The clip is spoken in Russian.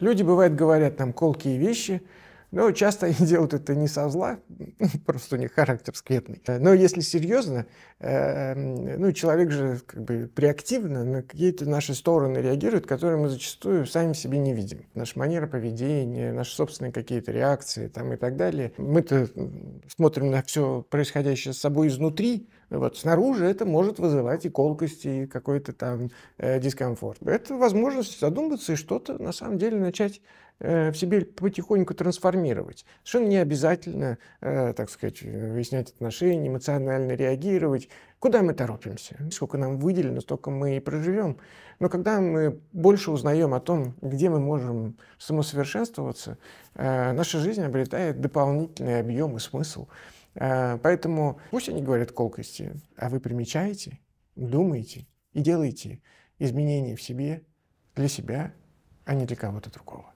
Люди, бывает, говорят там колкие вещи, но часто они делают это не со зла, просто у них характер скверный. Но если серьезно, эм, ну, человек же как бы реактивно на какие-то наши стороны реагирует, которые мы зачастую сами себе не видим. Наша манера поведения, наши собственные какие-то реакции там, и так далее. Мы-то смотрим на все происходящее с собой изнутри, вот. Снаружи это может вызывать и колкости, и какой-то там э, дискомфорт. Это возможность задуматься и что-то на самом деле начать э, в себе потихоньку трансформировать. Совершенно не обязательно, э, так сказать, выяснять отношения, эмоционально реагировать. Куда мы торопимся? Сколько нам выделено, столько мы и проживем. Но когда мы больше узнаем о том, где мы можем самосовершенствоваться, э, наша жизнь обретает дополнительный объем и смысл. А, поэтому пусть они говорят колкости, а вы примечаете, думаете и делаете изменения в себе для себя, а не для кого-то другого.